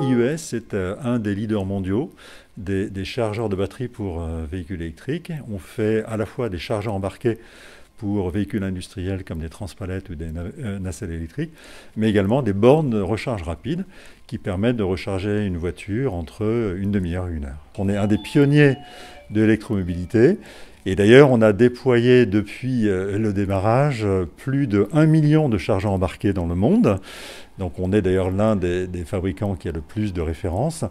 IUS e est euh, un des leaders mondiaux des, chargeurs de batterie pour euh, véhicules électriques. On fait à la fois des chargeurs embarqués pour véhicules industriels comme des transpalettes ou des euh, nacelles électriques, mais également des bornes de recharge rapide qui permettent de recharger une voiture entre une demi-heure et une heure. On est un des pionniers de l'électromobilité et d'ailleurs, on a déployé depuis le démarrage plus de 1 million de chargeurs embarqués dans le monde, donc on est d'ailleurs l'un des, fabricants qui a le plus de références.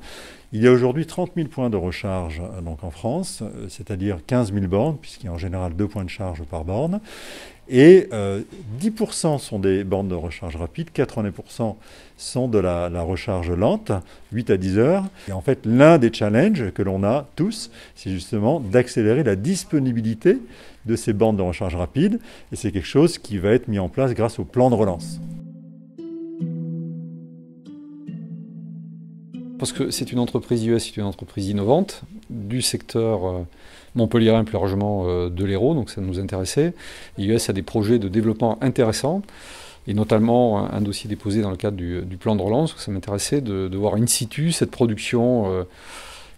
Il y a aujourd'hui 30 000 points de recharge euh, donc en France, euh, c'est-à-dire 15 000 bornes, puisqu'il y a en général deux points de charge par borne. Et 10% euh, sont des bornes de recharge rapide, 80% sont de la, la, recharge lente, 8 à 10 heures. Et en fait, l'un des challenges que l'on a tous, c'est justement d'accélérer la disponibilité de ces bornes de recharge rapide. Et c'est quelque chose qui va être mis en place grâce au plan de relance. parce que c'est une entreprise US, c'est une entreprise innovante du secteur euh, montpellier plus largement euh, de l'Hérault, donc ça nous intéressait. US a des projets de développement intéressants et notamment un, dossier déposé dans le cadre du, plan de relance. Ça m'intéressait de, voir in situ cette production euh,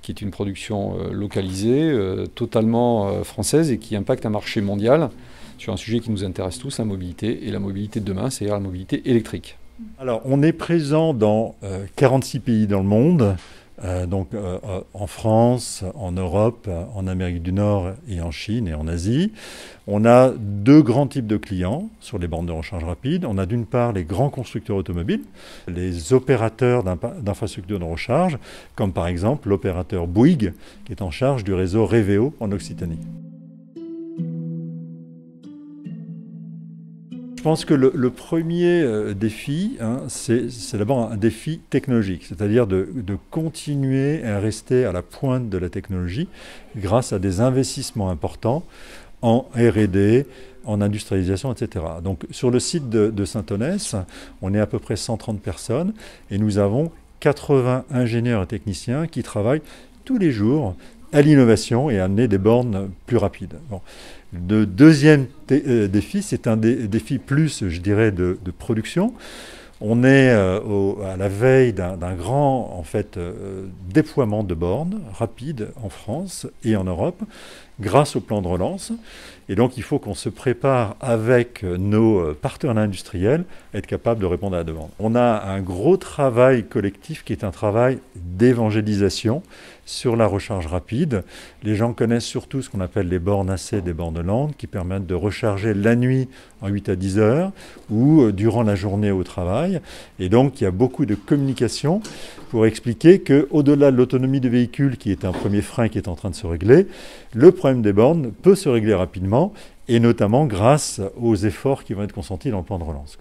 qui est une production localisée, totalement française et qui impacte un marché mondial sur un sujet qui nous intéresse tous, la mobilité et la mobilité de demain, c'est-à-dire la mobilité électrique. Alors, on est présent dans 46 euh, pays dans le monde, euh, donc euh, en France, en Europe, en Amérique du Nord et en Chine et en Asie. On a deux grands types de clients sur les bornes de recharge rapide. On a d'une part les grands constructeurs automobiles, les opérateurs d'infrastructures de recharge, comme par exemple l'opérateur Bouygues, qui est en charge du réseau Réveo en Occitanie. Je pense que le, premier euh, défi, hein, c'est d'abord un défi technologique, c'est-à-dire de, continuer à rester à la pointe de la technologie grâce à des investissements importants en RD, en industrialisation, etc. Donc sur le site de, Saint-Onès, on est à peu près 130 personnes et nous avons 80 ingénieurs et techniciens qui travaillent tous les jours à l'innovation et à amener des bornes plus rapides. Le deuxième euh, défi, c'est un défi plus, je dirais, de, production. On est euh, à la veille d'un grand en fait, euh, déploiement de bornes rapides en France et en Europe grâce au plan de relance. Et donc il faut qu'on se prépare avec nos euh, partenaires industriels à être capable de répondre à la demande. On a un gros travail collectif qui est un travail d'évangélisation sur la recharge rapide. Les gens connaissent surtout ce qu'on appelle les bornes AC des bornes landes qui permettent de recharger la nuit en 8 à 10 heures ou euh, durant la journée au travail. Et donc il y a beaucoup de communication pour expliquer qu'au-delà de l'autonomie du véhicule qui est un premier frein qui est en train de se régler, le des bornes peut se régler rapidement, et notamment grâce aux efforts qui vont être consentis dans le plan de relance.